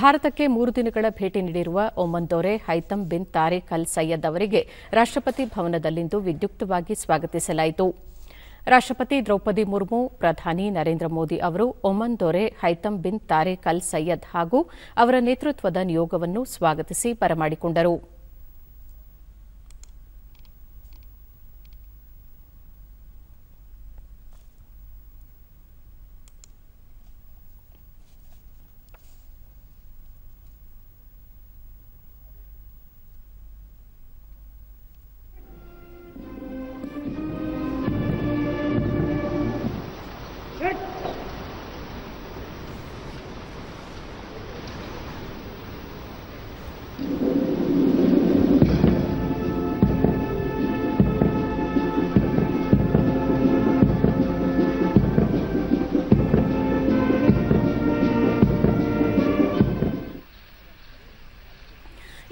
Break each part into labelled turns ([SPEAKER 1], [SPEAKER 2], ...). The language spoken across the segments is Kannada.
[SPEAKER 1] ಭಾರತಕ್ಕೆ ಮೂರು ದಿನಗಳ ಭೇಟಿ ನೀಡಿರುವ ಒಮನ್ ದೊರೆ ಹೈತಮ್ ಬಿನ್ ತಾರಿಕ್ ಅಲ್ ಸಯ್ಯದ್ ಅವರಿಗೆ ರಾಷ್ಟ್ರಪತಿ ಭವನದಲ್ಲಿಂದು ವಿದ್ಯುಕ್ತವಾಗಿ ಸ್ವಾಗತಿಸಲಾಯಿತು ರಾಷ್ಟ್ರಪತಿ ದ್ರೌಪದಿ ಮುರ್ಮು ಪ್ರಧಾನಿ ನರೇಂದ್ರ ಮೋದಿ ಅವರು ಒಮನ್ ದೊರೆ ಹೈತಮ್ ಬಿನ್ ತಾರಿಕ್ ಅಲ್ ಸಯ್ಯದ್ ಹಾಗೂ ಅವರ ನೇತೃತ್ವದ ನಿಯೋಗವನ್ನು ಸ್ವಾಗತಿಸಿ ಬರಮಾಡಿಕೊಂಡರು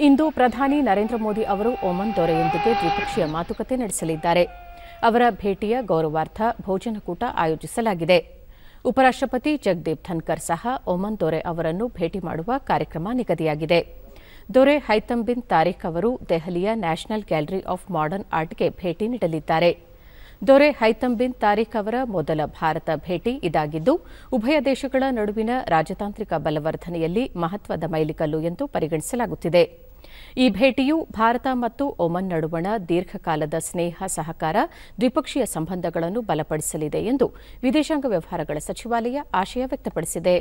[SPEAKER 1] ಇಂದು ಪ್ರಧಾನಿ ನರೇಂದ್ರ ಮೋದಿ ಅವರು ಓಮನ್ ದೊರೆಯೊಂದಿಗೆ ದ್ವಿಪಕ್ಷೀಯ ಮಾತುಕತೆ ನಡೆಸಲಿದ್ದಾರೆ ಅವರ ಭೇಟಿಯ ಗೌರವಾರ್ಥ ಭೋಜನಕೂಟ ಆಯೋಜಿಸಲಾಗಿದೆ ಉಪರಾಷ್ಟಪತಿ ಜಗದೀಪ್ ಧನ್ಕರ್ ಸಹ ಓಮನ್ ದೊರೆ ಅವರನ್ನು ಭೇಟಿ ಮಾಡುವ ಕಾರ್ಯಕ್ರಮ ನಿಗದಿಯಾಗಿದೆ ದೊರೆ ಹೈತಮ್ ಬಿನ್ ತಾರಿಖ್ ಅವರು ದೆಹಲಿಯ ನ್ಯಾಷನಲ್ ಗ್ಯಾಲರಿ ಆಫ್ ಮಾಡರ್ನ್ ಆರ್ಟ್ಗೆ ಭೇಟಿ ನೀಡಲಿದ್ದಾರೆ ದೊರೆ ಹೈತಮ್ ಬಿನ್ ತಾರಿಖ್ ಅವರ ಮೊದಲ ಭಾರತ ಭೇಟಿ ಇದಾಗಿದ್ದು ಉಭಯ ದೇಶಗಳ ನಡುವಿನ ರಾಜತಾಂತ್ರಿಕ ಬಲವರ್ಧನೆಯಲ್ಲಿ ಮಹತ್ವದ ಮೈಲಿಕಲ್ಲು ಎಂದು ಪರಿಗಣಿಸಲಾಗುತ್ತಿದೆ ಈ ಭೇಟಿಯು ಭಾರತ ಮತ್ತು ಒಮನ್ ನಡುವಣ ದೀರ್ಘಕಾಲದ ಸ್ನೇಹ ಸಹಕಾರ ದ್ವಿಪಕ್ಷೀಯ ಸಂಬಂಧಗಳನ್ನು ಬಲಪಡಿಸಲಿದೆ ಎಂದು ವಿದೇಶಾಂಗ ವ್ಯವಹಾರಗಳ ಸಚಿವಾಲಯ ಆಶಯ ವ್ಯಕ್ತಪಡಿಸಿದೆ